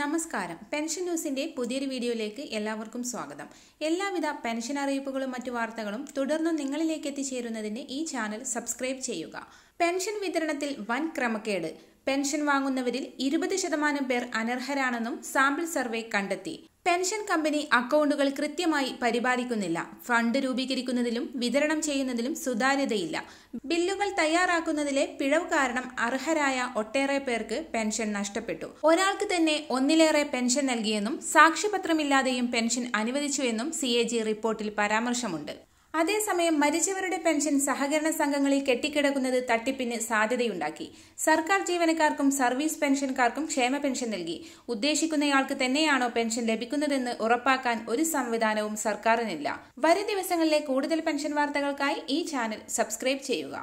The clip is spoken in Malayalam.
നമസ്കാരം പെൻഷൻ ന്യൂസിന്റെ പുതിയൊരു വീഡിയോയിലേക്ക് എല്ലാവർക്കും സ്വാഗതം എല്ലാവിധ പെൻഷൻ അറിയിപ്പുകളും മറ്റു വാർത്തകളും തുടർന്നും നിങ്ങളിലേക്ക് എത്തിച്ചേരുന്നതിന് ഈ ചാനൽ സബ്സ്ക്രൈബ് ചെയ്യുക പെൻഷൻ വിതരണത്തിൽ വൻ ക്രമക്കേട് പെൻഷൻ വാങ്ങുന്നവരിൽ ഇരുപത് ശതമാനം പേർ അനർഹരാണെന്നും സാമ്പിൾ സർവേ കണ്ടെത്തി പെൻഷൻ കമ്പനി അക്കൗണ്ടുകൾ കൃത്യമായി പരിപാലിക്കുന്നില്ല ഫണ്ട് രൂപീകരിക്കുന്നതിലും വിതരണം ചെയ്യുന്നതിലും സുതാര്യതയില്ല ബില്ലുകൾ തയ്യാറാക്കുന്നതിലെ പിഴവ് കാരണം അർഹരായ ഒട്ടേറെ പേർക്ക് പെൻഷൻ നഷ്ടപ്പെട്ടു ഒരാൾക്ക് തന്നെ ഒന്നിലേറെ പെൻഷൻ നൽകിയെന്നും സാക്ഷ്യപത്രമില്ലാതെയും പെൻഷൻ അനുവദിച്ചുവെന്നും സി റിപ്പോർട്ടിൽ പരാമർശമുണ്ട് അതേസമയം മരിച്ചവരുടെ പെൻഷൻ സഹകരണ സംഘങ്ങളിൽ കെട്ടിക്കിടക്കുന്നത് തട്ടിപ്പിന് സാധ്യതയുണ്ടാക്കി സർക്കാർ ജീവനക്കാർക്കും സർവീസ് പെൻഷൻകാർക്കും ക്ഷേമ പെൻഷൻ നൽകി ഉദ്ദേശിക്കുന്നയാൾക്ക് തന്നെയാണോ പെൻഷൻ ലഭിക്കുന്നതെന്ന് ഉറപ്പാക്കാൻ ഒരു സംവിധാനവും സർക്കാരിനില്ല വരും ദിവസങ്ങളിലെ കൂടുതൽ പെൻഷൻ വാർത്തകൾക്കായി ഈ ചാനൽ സബ്സ്ക്രൈബ് ചെയ്യുക